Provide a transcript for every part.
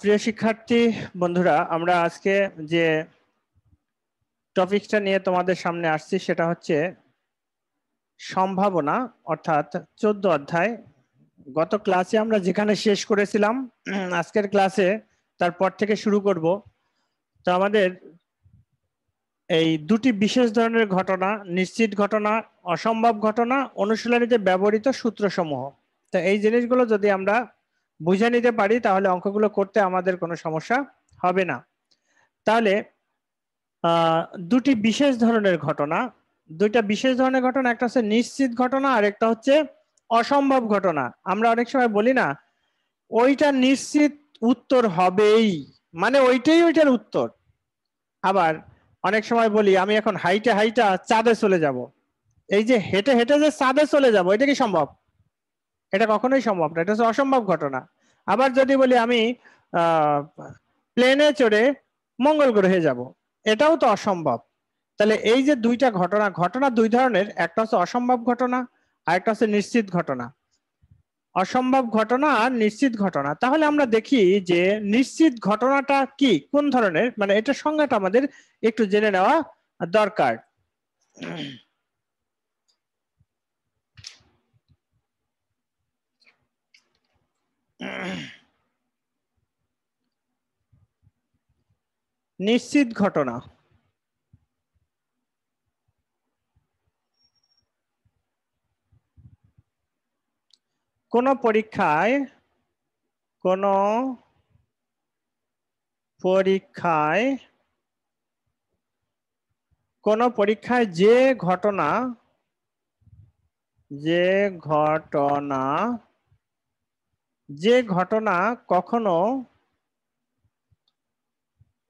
প্রিয় শিক্ষার্থী বন্ধুরা আমরা আজকে যে টপিকটা নিয়ে তোমাদের সামনে আসছি সেটা হচ্ছে সম্ভাবনা অর্থাৎ চোদ্দ অধ্যায় গত ক্লাসে আমরা যেখানে শেষ করেছিলাম আজকের ক্লাসে তারপর থেকে শুরু করব তো আমাদের এই দুটি বিশেষ ধরনের ঘটনা নিশ্চিত ঘটনা অসম্ভব ঘটনা অনুশীলনীতে ব্যবহৃত সূত্রসমূহ তা এই জিনিসগুলো যদি আমরা বুঝে নিতে পারি তাহলে অঙ্কগুলো করতে আমাদের কোনো সমস্যা হবে না তাহলে দুটি বিশেষ ধরনের ঘটনা দুইটা বিশেষ ধরনের ঘটনা একটা হচ্ছে নিশ্চিত ঘটনা আর একটা হচ্ছে অসম্ভব ঘটনা আমরা অনেক সময় বলি না ওইটা নিশ্চিত উত্তর হবেই মানে ওইটাই ওইটার উত্তর আবার অনেক সময় বলি আমি এখন হাইটে হাইটা চাঁদে চলে যাব এই যে হেঁটে হেঁটে যে চাঁদে চলে যাব এটা কি সম্ভব এটা কখনোই সম্ভব না এটা হচ্ছে অসম্ভব ঘটনা আবার যদি বলি আমি প্লেনে চড়ে মঙ্গল গ্রহে যাব এটাও তো অসম্ভব তাহলে এই যে দুইটা ঘটনা ঘটনা দুই ধরনের একটা হচ্ছে অসম্ভব ঘটনা আর একটা হচ্ছে নিশ্চিত ঘটনা অসম্ভব ঘটনা আর নিশ্চিত ঘটনা তাহলে আমরা দেখি যে নিশ্চিত ঘটনাটা কি কোন ধরনের মানে এটা সংজ্ঞাটা আমাদের একটু জেনে নেওয়া দরকার নিশ্চিত ঘটনা কোন পরীক্ষায় কোন পরীক্ষায় কোন পরীক্ষায় যে ঘটনা যে ঘটনা যে ঘটনা কখনো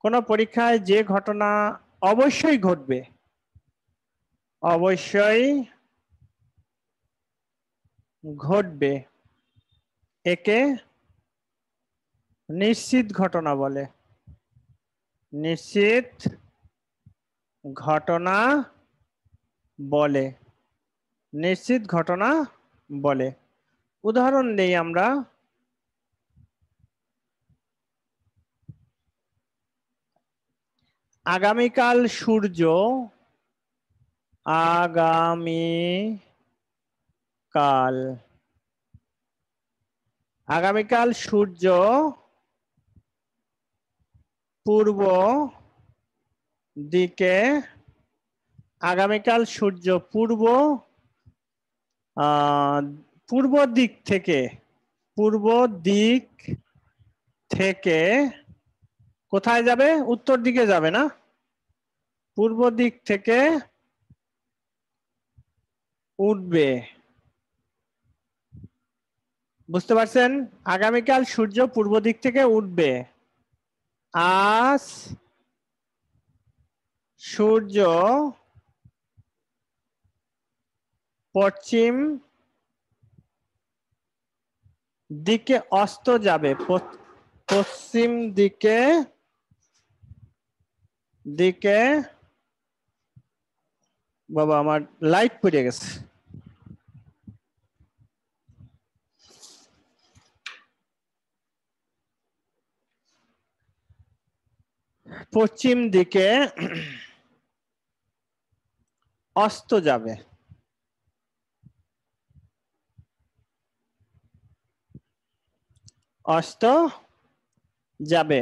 কোনো পরীক্ষায় যে ঘটনা অবশ্যই ঘটবে অবশ্যই ঘটবে একে নিশ্চিত ঘটনা বলে নিশ্চিত ঘটনা বলে নিশ্চিত ঘটনা বলে উদাহরণ নেই আমরা আগামীকাল সূর্য আগামী কাল আগামীকাল সূর্য পূর্ব দিকে আগামীকাল সূর্য পূর্ব পূর্ব দিক থেকে পূর্ব দিক থেকে কোথায় যাবে উত্তর দিকে যাবে না পূর্ব দিক থেকে উঠবে বুঝতে পারছেন আগামীকাল সূর্য পূর্ব দিক থেকে উঠবে আজ সূর্য পশ্চিম দিকে অস্ত যাবে পশ্চিম দিকে দিকে বাবা আমার লাইট পড়ে গেছে পশ্চিম দিকে অস্ত যাবে অস্ত যাবে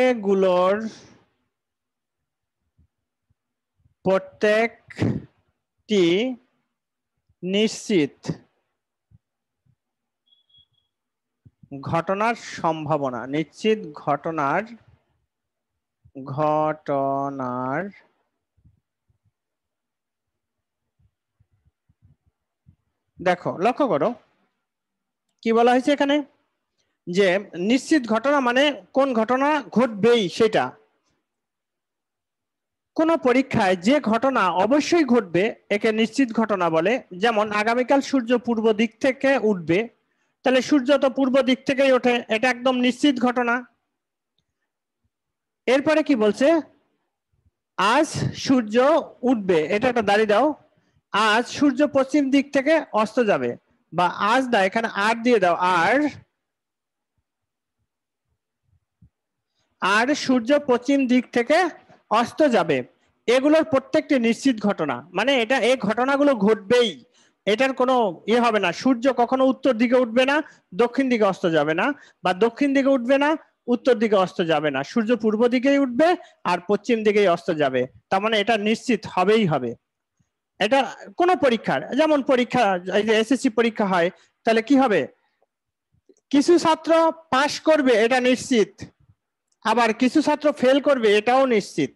এগুলোর প্রত্যেকটি নিশ্চিত ঘটনার সম্ভাবনা নিশ্চিত ঘটনার ঘটনার দেখো লক্ষ্য করো কি বলা হয়েছে এখানে যে নিশ্চিত ঘটনা মানে কোন ঘটনা ঘটবেই সেটা কোনো পরীক্ষায় যে ঘটনা অবশ্যই ঘটবে একে নিশ্চিত ঘটনা বলে যেমন আগামীকাল সূর্য পূর্ব দিক থেকে উঠবে তাহলে সূর্য তো পূর্ব দিক থেকেই ওঠে এটা একদম নিশ্চিত ঘটনা এরপরে কি বলছে আজ সূর্য উঠবে এটা একটা দাঁড়িয়ে দাও আজ সূর্য পশ্চিম দিক থেকে অস্ত যাবে বা আজ দা এখানে আর দিয়ে দাও আর আর সূর্য পশ্চিম দিক থেকে অস্ত যাবে এগুলোর প্রত্যেকটি নিশ্চিত ঘটনা মানে এটা এই ঘটনাগুলো ঘটবেই এটার কোনো ইয়ে হবে না সূর্য কখনো উত্তর দিকে উঠবে না দক্ষিণ দিকে অস্ত যাবে না বা দক্ষিণ দিকে উঠবে না উত্তর দিকে অস্ত যাবে না সূর্য পূর্ব দিকেই উঠবে আর পশ্চিম দিকেই অস্ত যাবে তার মানে এটা নিশ্চিত হবেই হবে এটা কোন পরীক্ষার যেমন পরীক্ষা এই যে এসএসসি পরীক্ষা হয় তাহলে কি হবে কিছু ছাত্র পাশ করবে এটা নিশ্চিত আবার কিছু ছাত্র ফেল করবে এটাও নিশ্চিত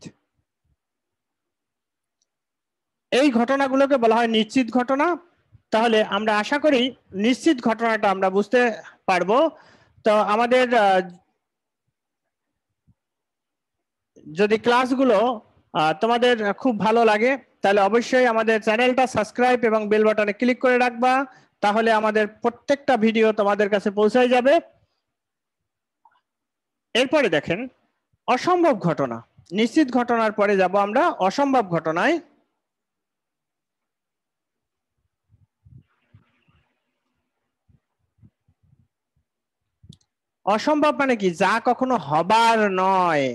এই ঘটনাগুলোকে বলা হয় নিশ্চিত ঘটনা তাহলে আমরা আশা করি নিশ্চিত ঘটনাটা আমরা বুঝতে পারবো তো আমাদের যদি ক্লাসগুলো তোমাদের খুব ভালো লাগে তাহলে অবশ্যই আমাদের চ্যানেলটা সাবস্ক্রাইব এবং বেল বাটনে ক্লিক করে রাখবা তাহলে আমাদের প্রত্যেকটা ভিডিও তোমাদের কাছে পৌঁছায় যাবে এরপরে দেখেন অসম্ভব ঘটনা নিশ্চিত ঘটনার পরে যাব আমরা অসম্ভব ঘটনায় অসম্ভব মানে কি যা কখনো হবার নয়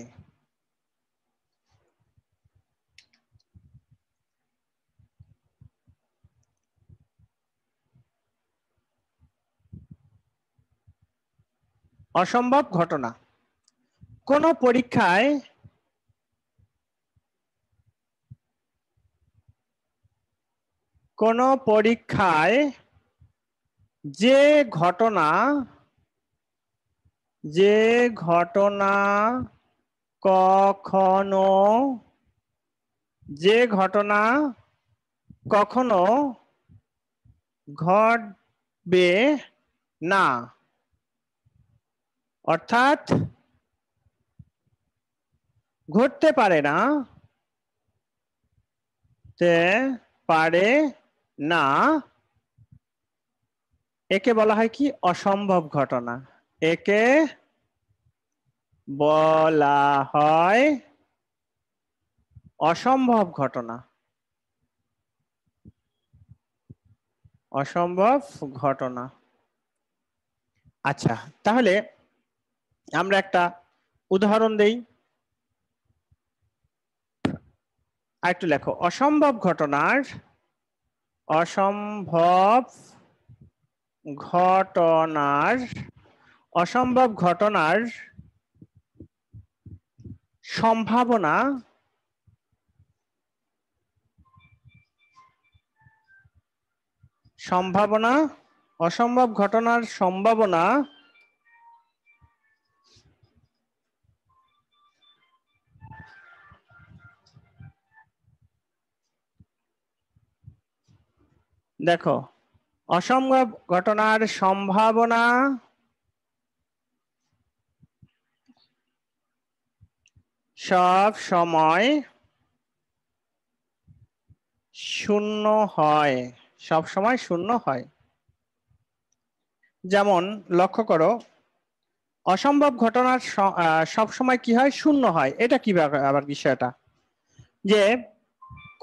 অসম্ভব ঘটনা কোন পরীক্ষায় কোন পরীক্ষায় যে ঘটনা যে ঘটনা কখনো যে ঘটনা কখনো ঘটবে না অর্থাৎ ঘটতে পারে না তে পারে না একে বলা হয় কি অসম্ভব ঘটনা একে বলা হয় অসম্ভব ঘটনা অসম্ভব ঘটনা আচ্ছা তাহলে আমরা একটা উদাহরণ দেই আর একটু লেখো অসম্ভব ঘটনার অসম্ভব ঘটনার অসম্ভব ঘটনার সম্ভাবনা সম্ভাবনা অসম্ভব ঘটনার সম্ভাবনা দেখো অসম্ভব ঘটনার সম্ভাবনা সব সময় শূন্য হয় সব সময় শূন্য হয় যেমন লক্ষ্য করো অসম্ভব ঘটনার সব সময় কি হয় শূন্য হয় এটা কি আবার বিষয়টা যে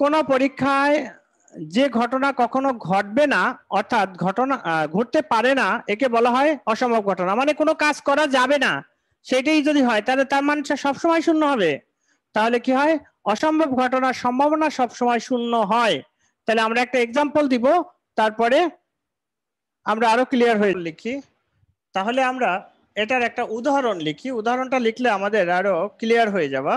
কোন পরীক্ষায় যে ঘটনা কখনো ঘটবে না অর্থাৎ ঘটনা ঘটতে পারে না একে বলা হয় অসম্ভব ঘটনা মানে কোনো কাজ করা যাবে না সেটাই যদি হয় তাহলে তার মানটা সবসময় শূন্য হবে তাহলে কি হয় অসম্ভব ঘটনার সম্ভাবনা সবসময় শূন্য হয় তাহলে আমরা একটা এক্সাম্পল দিব তারপরে আমরা আরো ক্লিয়ার হয়ে লিখি তাহলে আমরা এটার একটা উদাহরণ লিখি উদাহরণটা লিখলে আমাদের আরো ক্লিয়ার হয়ে যাবা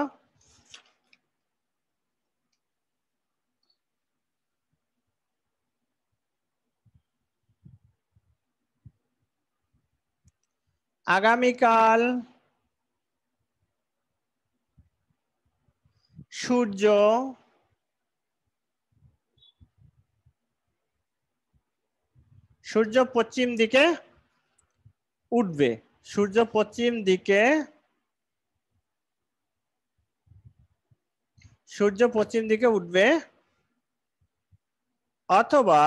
আগামীকাল সূর্য সূর্য পশ্চিম দিকে উঠবে সূর্য পশ্চিম দিকে সূর্য পশ্চিম দিকে উঠবে অথবা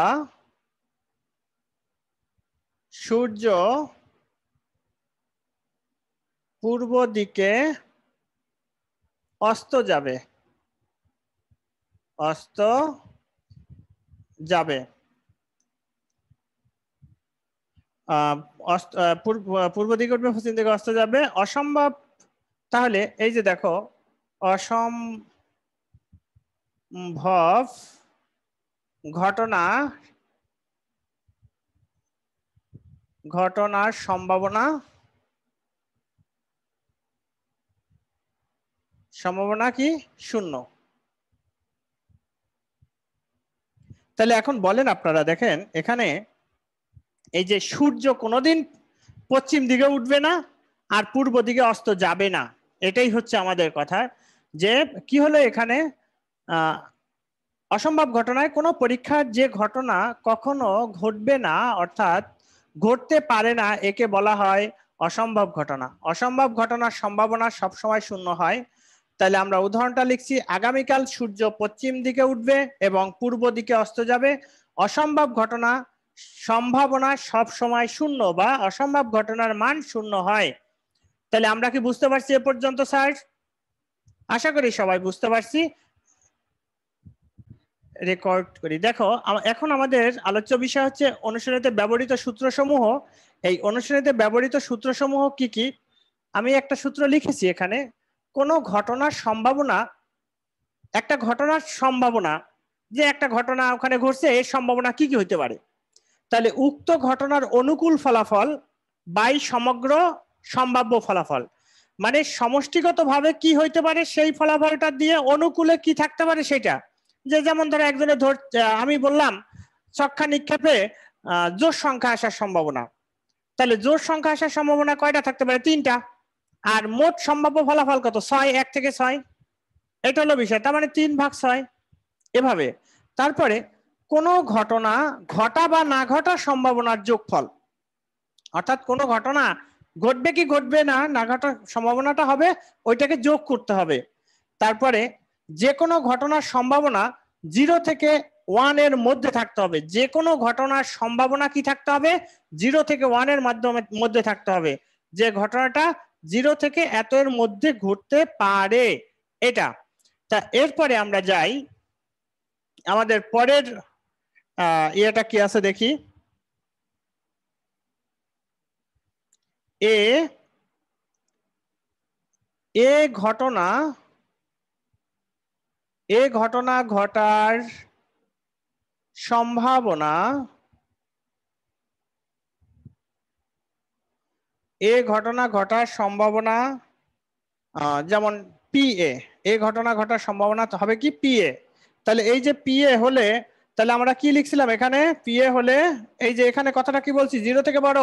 সূর্য পূর্ব দিকে অস্ত যাবে অস্ত যাবে পূর্ব দিকে উঠবে পশ্চিম দিকে অস্ত যাবে অসম্ভব তাহলে এই যে দেখো অসম্ভব ঘটনা ঘটনার সম্ভাবনা সম্ভাবনা কি শূন্য তাহলে এখন বলেন আপনারা দেখেন এখানে এই যে সূর্য কোনোদিন পশ্চিম দিকে উঠবে না আর পূর্ব দিকে অস্ত যাবে না এটাই হচ্ছে আমাদের কথা যে কি হলো এখানে অসম্ভব ঘটনায় কোনো পরীক্ষার যে ঘটনা কখনো ঘটবে না অর্থাৎ ঘটতে পারে না একে বলা হয় অসম্ভব ঘটনা অসম্ভব ঘটনার সম্ভাবনা সবসময় শূন্য হয় তাহলে আমরা উদাহরণটা লিখছি আগামীকাল সূর্য পশ্চিম দিকে উঠবে এবং পূর্ব দিকে অস্ত যাবে অসম্ভব ঘটনা সম্ভাবনা সব সময় শূন্য বা অসম্ভব ঘটনার মান শূন্য হয় তাহলে আমরা কি বুঝতে পারছি এ পর্যন্ত স্যার আশা করি সবাই বুঝতে পারছি রেকর্ড করি দেখো এখন আমাদের আলোচ্য বিষয় হচ্ছে অনুশীলনীতে ব্যবহৃত সূত্রসমূহ এই অনুশীলনীতে ব্যবহৃত সূত্রসমূহ কি কি আমি একটা সূত্র লিখেছি এখানে কোনো ঘটনার সম্ভাবনা একটা ঘটনার সম্ভাবনা যে একটা ঘটনা ওখানে ঘটছে এর সম্ভাবনা কি কি হতে পারে তাহলে উক্ত ঘটনার অনুকূল ফলাফল বাই সমগ্র সম্ভাব্য ফলাফল মানে সমষ্টিগতভাবে কি হইতে পারে সেই ফলাফলটা দিয়ে অনুকূলে কি থাকতে পারে সেটা যে যেমন ধরো একজনে ধর আমি বললাম চক্ষা নিক্ষেপে জোর সংখ্যা আসার সম্ভাবনা তাহলে জোর সংখ্যা আসার সম্ভাবনা কয়টা থাকতে পারে তিনটা আর মোট সম্ভাব্য ফলাফল কত ছয় এক থেকে ছয় এটা হলো বিষয় তার মানে তিন ভাগ ছয় এভাবে তারপরে কোনো ঘটনা ঘটা বা না ঘটার সম্ভাবনার যোগফল অর্থাৎ কোনো ঘটনা ঘটবে কি ঘটবে না না ঘটার সম্ভাবনাটা হবে ওইটাকে যোগ করতে হবে তারপরে যে কোনো ঘটনার সম্ভাবনা জিরো থেকে ওয়ান এর মধ্যে থাকতে হবে যে কোনো ঘটনার সম্ভাবনা কি থাকতে হবে জিরো থেকে ওয়ান এর মাধ্যমে মধ্যে থাকতে হবে যে ঘটনাটা জিরো থেকে এত এর মধ্যে ঘুরতে পারে এটা তা এরপরে আমরা যাই আমাদের পরের ইয়েটা কি আছে দেখি এ এ ঘটনা এ ঘটনা ঘটার সম্ভাবনা এ ঘটনা ঘটার সম্ভাবনা যেমন পিএ এ ঘটনা ঘটার সম্ভাবনা হবে কি পিএ তাহলে এই যে পিএ হলে তাহলে আমরা কি লিখছিলাম এখানে পিএ হলে এই যে এখানে কথাটা কি বলছি জিরো থেকে বড়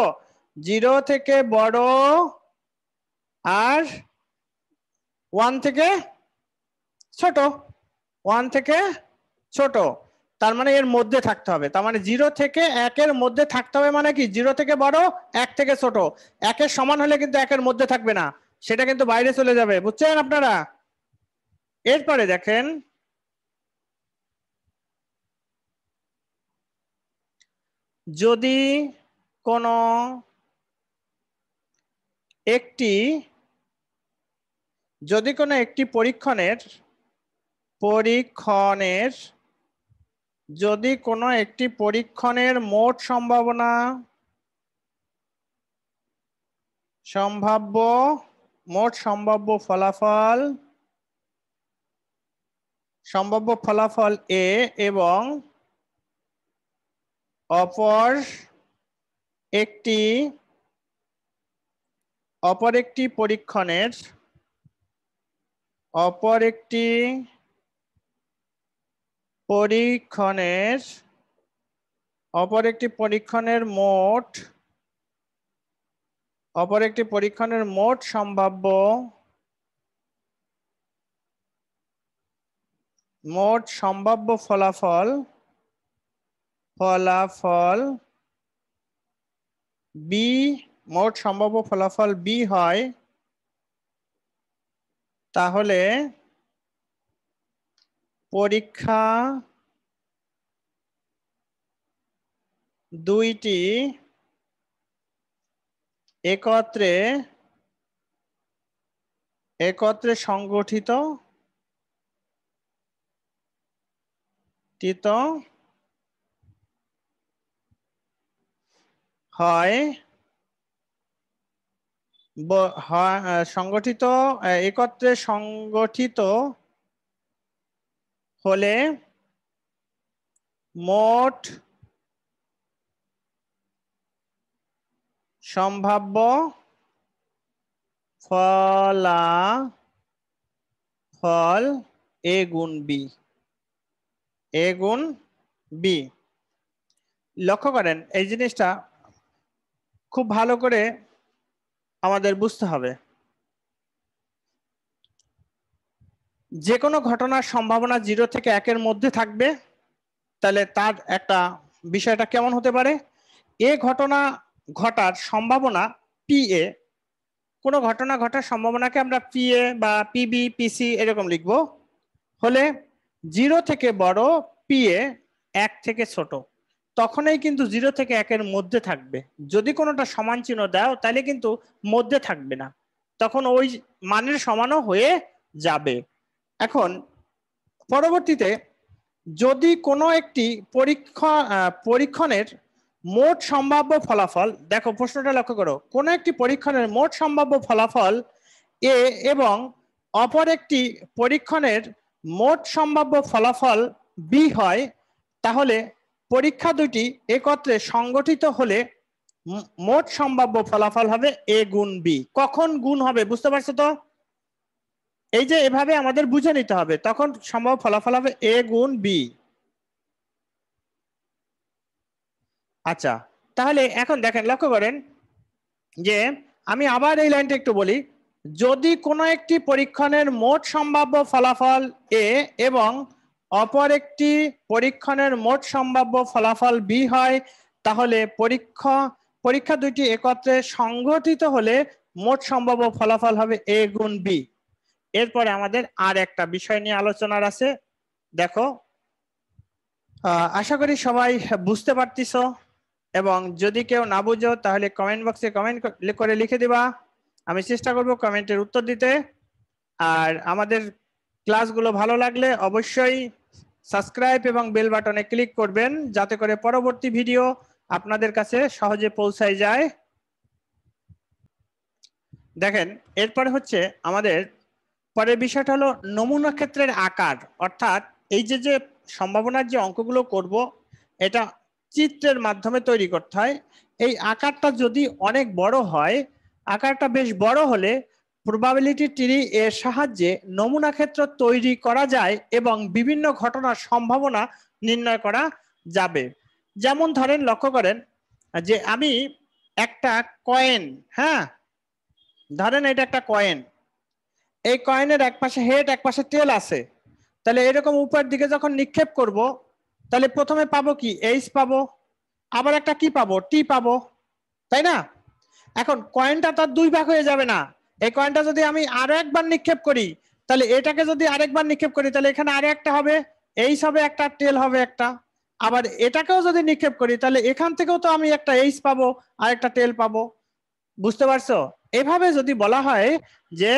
জিরো থেকে বড় আর ওয়ান থেকে ছোট ওয়ান থেকে ছোট তার মানে এর মধ্যে থাকতে হবে তার মানে জিরো থেকে একের মধ্যে থাকতে হবে মানে কি জিরো থেকে বড় এক থেকে ছোট একের সমান হলে কিন্তু একের মধ্যে থাকবে না সেটা কিন্তু বাইরে চলে যাবে বুঝছেন আপনারা এরপরে দেখেন যদি কোনো একটি যদি কোনো একটি পরীক্ষণের পরীক্ষণের যদি কোনো একটি পরীক্ষণের মোট সম্ভাবনা সম্ভাব্য মোট সম্ভাব্য ফলাফল সম্ভাব্য ফলাফল এ এবং অপর একটি অপর একটি পরীক্ষণের অপর একটি পরীক্ষণের অপর একটি পরীক্ষণের মোট অপর একটি পরীক্ষণের মোট সম্ভাব্য মোট সম্ভাব্য ফলাফল ফলাফল বি মোট সম্ভাব্য ফলাফল বি হয় তাহলে পরীক্ষা দুইটি একত্রে একত্রে সংগঠিত তিত হয় সংগঠিত একত্রে সংগঠিত হলে মোট সম্ভাব্য ফলা ফল এ গুণ বি এ গুণ বি লক্ষ্য করেন এই জিনিসটা খুব ভালো করে আমাদের বুঝতে হবে যে কোনো ঘটনার সম্ভাবনা জিরো থেকে একের মধ্যে থাকবে তাহলে তার একটা বিষয়টা কেমন হতে পারে এ ঘটনা ঘটার সম্ভাবনা পি এ কোনো ঘটনা ঘটার সম্ভাবনাকে আমরা পি এ বা পিবি পিসি এরকম লিখব হলে জিরো থেকে বড় পি এ এক থেকে ছোট তখনই কিন্তু জিরো থেকে একের মধ্যে থাকবে যদি কোনোটা সমান চিহ্ন দাও তাহলে কিন্তু মধ্যে থাকবে না তখন ওই মানের সমানও হয়ে যাবে এখন পরবর্তীতে যদি কোনো একটি পরীক্ষা পরীক্ষণের মোট সম্ভাব্য ফলাফল দেখো প্রশ্নটা লক্ষ্য করো কোনো একটি পরীক্ষণের মোট সম্ভাব্য ফলাফল এ এবং অপর একটি পরীক্ষণের মোট সম্ভাব্য ফলাফল বি হয় তাহলে পরীক্ষা দুটি একত্রে সংগঠিত হলে মোট সম্ভাব্য ফলাফল হবে এ গুণ বি কখন গুণ হবে বুঝতে পারছো তো এই যে এভাবে আমাদের বুঝে নিতে হবে তখন সম্ভব ফলাফল হবে এ গুণ বি আচ্ছা তাহলে এখন দেখেন লক্ষ্য করেন যে আমি আবার এই লাইনটা একটু বলি যদি কোনো একটি পরীক্ষণের মোট সম্ভাব্য ফলাফল এ এবং অপর একটি পরীক্ষণের মোট সম্ভাব্য ফলাফল বি হয় তাহলে পরীক্ষা পরীক্ষা দুইটি একত্রে সংগঠিত হলে মোট সম্ভাব্য ফলাফল হবে এ গুণ বি এরপরে আমাদের আর একটা বিষয় নিয়ে আলোচনার আছে দেখো আশা করি সবাই বুঝতে পারতিস এবং যদি কেউ না বুঝো তাহলে কমেন্ট বক্সে কমেন্ট করে লিখে দিবা আমি চেষ্টা করব কমেন্টের উত্তর দিতে আর আমাদের ক্লাসগুলো ভালো লাগলে অবশ্যই সাবস্ক্রাইব এবং বেল বাটনে ক্লিক করবেন যাতে করে পরবর্তী ভিডিও আপনাদের কাছে সহজে পৌঁছায় যায় দেখেন এরপরে হচ্ছে আমাদের পরের বিষয়টা হলো নমুনা ক্ষেত্রের আকার অর্থাৎ এই যে যে সম্ভাবনার যে অঙ্কগুলো করব এটা চিত্রের মাধ্যমে তৈরি করতে হয় এই আকারটা যদি অনেক বড় হয় আকারটা বেশ বড় হলে প্রবাবিলিটি ট্রি এর সাহায্যে নমুনা ক্ষেত্র তৈরি করা যায় এবং বিভিন্ন ঘটনার সম্ভাবনা নির্ণয় করা যাবে যেমন ধরেন লক্ষ্য করেন যে আমি একটা কয়েন হ্যাঁ ধরেন এটা একটা কয়েন এই কয়েনের এক পাশে হেড এক পাশে টেল আছে তাহলে এরকম উপরের দিকে যখন নিক্ষেপ করব তাহলে প্রথমে পাবো কি এইচ পাবো আবার একটা কি পাবো টি পাবো তাই না এখন কয়েনটা তার দুই ভাগ হয়ে যাবে না এই কয়েনটা যদি আমি আরো একবার নিক্ষেপ করি তাহলে এটাকে যদি আরেকবার নিক্ষেপ করি তাহলে এখানে আরো একটা হবে এইচ হবে একটা টেল হবে একটা আবার এটাকেও যদি নিক্ষেপ করি তাহলে এখান থেকেও তো আমি একটা এইচ পাবো আর একটা টেল পাবো বুঝতে পারছো এভাবে যদি বলা হয় যে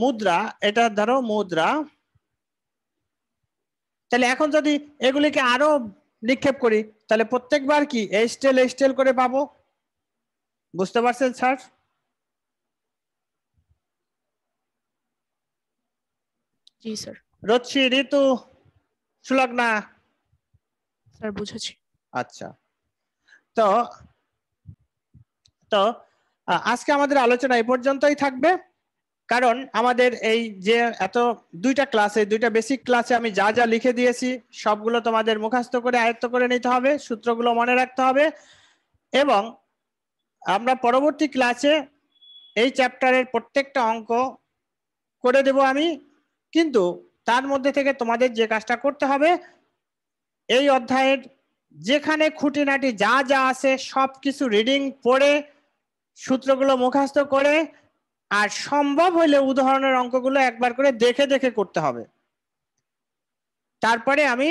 মুদ্রা এটা ধরো মুদ্রা তাহলে এখন যদি এগুলিকে আরো নিক্ষেপ করি তাহলে প্রত্যেকবার কি এস্টেল এস্টেল করে পাবো বুঝতে পারছেন স্যার জি স্যার রচ্ছি ঋতু সুলগ্না স্যার বুঝেছি আচ্ছা তো তো আজকে আমাদের আলোচনা এই পর্যন্তই থাকবে কারণ আমাদের এই যে এত দুইটা ক্লাসে দুইটা বেসিক ক্লাসে আমি যা যা লিখে দিয়েছি সবগুলো তোমাদের মুখস্থ করে আয়ত্ত করে নিতে হবে সূত্রগুলো মনে রাখতে হবে এবং আমরা পরবর্তী ক্লাসে এই চ্যাপ্টারের প্রত্যেকটা অঙ্ক করে দেব আমি কিন্তু তার মধ্যে থেকে তোমাদের যে কাজটা করতে হবে এই অধ্যায়ের যেখানে খুঁটিনাটি যা যা আছে সব কিছু রিডিং পড়ে সূত্রগুলো মুখস্থ করে আর সম্ভব হলে উদাহরণের অঙ্কগুলো একবার করে দেখে দেখে করতে হবে তারপরে আমি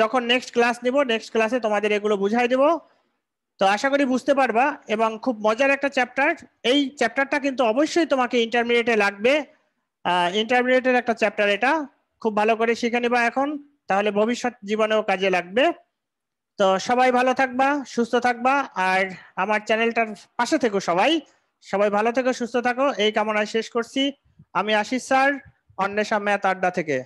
যখন নেক্সট ক্লাস নিব নেক্সট ক্লাসে তোমাদের এগুলো বুঝাই দেব তো আশা করি বুঝতে পারবা এবং খুব মজার একটা চ্যাপ্টার এই চ্যাপ্টারটা কিন্তু অবশ্যই তোমাকে ইন্টারমিডিয়েটে লাগবে ইন্টারমিডিয়েটের একটা চ্যাপ্টার এটা খুব ভালো করে শিখে নিবা এখন তাহলে ভবিষ্যৎ জীবনেও কাজে লাগবে তো সবাই ভালো থাকবা সুস্থ থাকবা আর আমার চ্যানেলটার পাশে থেকো সবাই সবাই ভালো থেকো সুস্থ থাকো এই কামনায় শেষ করছি আমি আশিস স্যার অন্বেষা ম্যাথ আড্ডা থেকে